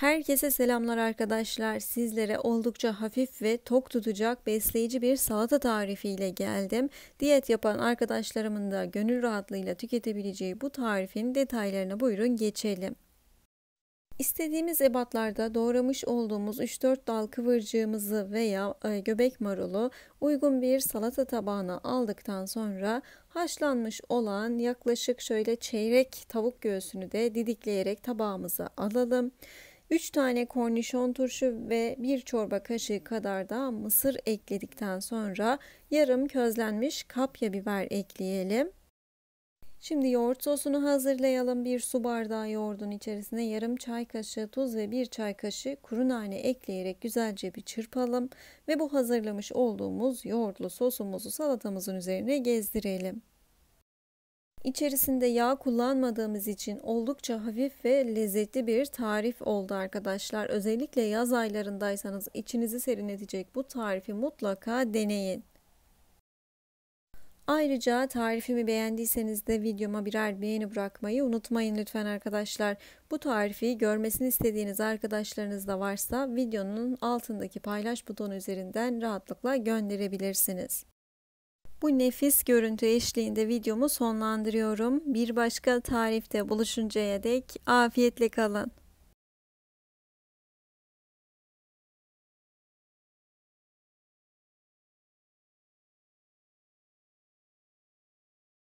Herkese selamlar arkadaşlar. Sizlere oldukça hafif ve tok tutacak besleyici bir salata tarifiyle geldim. Diyet yapan arkadaşlarımın da gönül rahatlığıyla tüketebileceği bu tarifin detaylarına buyurun geçelim. İstediğimiz ebatlarda doğramış olduğumuz 3-4 dal kıvırcığımızı veya e, göbek marulu uygun bir salata tabağına aldıktan sonra haşlanmış olan yaklaşık şöyle çeyrek tavuk göğsünü de didikleyerek tabağımıza alalım. 3 tane kornişon turşu ve 1 çorba kaşığı kadar da mısır ekledikten sonra yarım közlenmiş kapya biber ekleyelim. Şimdi yoğurt sosunu hazırlayalım. 1 su bardağı yoğurdun içerisine yarım çay kaşığı tuz ve 1 çay kaşığı kuru nane ekleyerek güzelce bir çırpalım ve bu hazırlamış olduğumuz yoğurtlu sosumuzu salatamızın üzerine gezdirelim. İçerisinde yağ kullanmadığımız için oldukça hafif ve lezzetli bir tarif oldu arkadaşlar. Özellikle yaz aylarındaysanız içinizi serinletecek bu tarifi mutlaka deneyin. Ayrıca tarifimi beğendiyseniz de videoma birer beğeni bırakmayı unutmayın lütfen arkadaşlar. Bu tarifi görmesini istediğiniz arkadaşlarınız da varsa videonun altındaki paylaş butonu üzerinden rahatlıkla gönderebilirsiniz. Bu nefis görüntü eşliğinde videomu sonlandırıyorum. Bir başka tarifte buluşuncaya dek afiyetle kalın.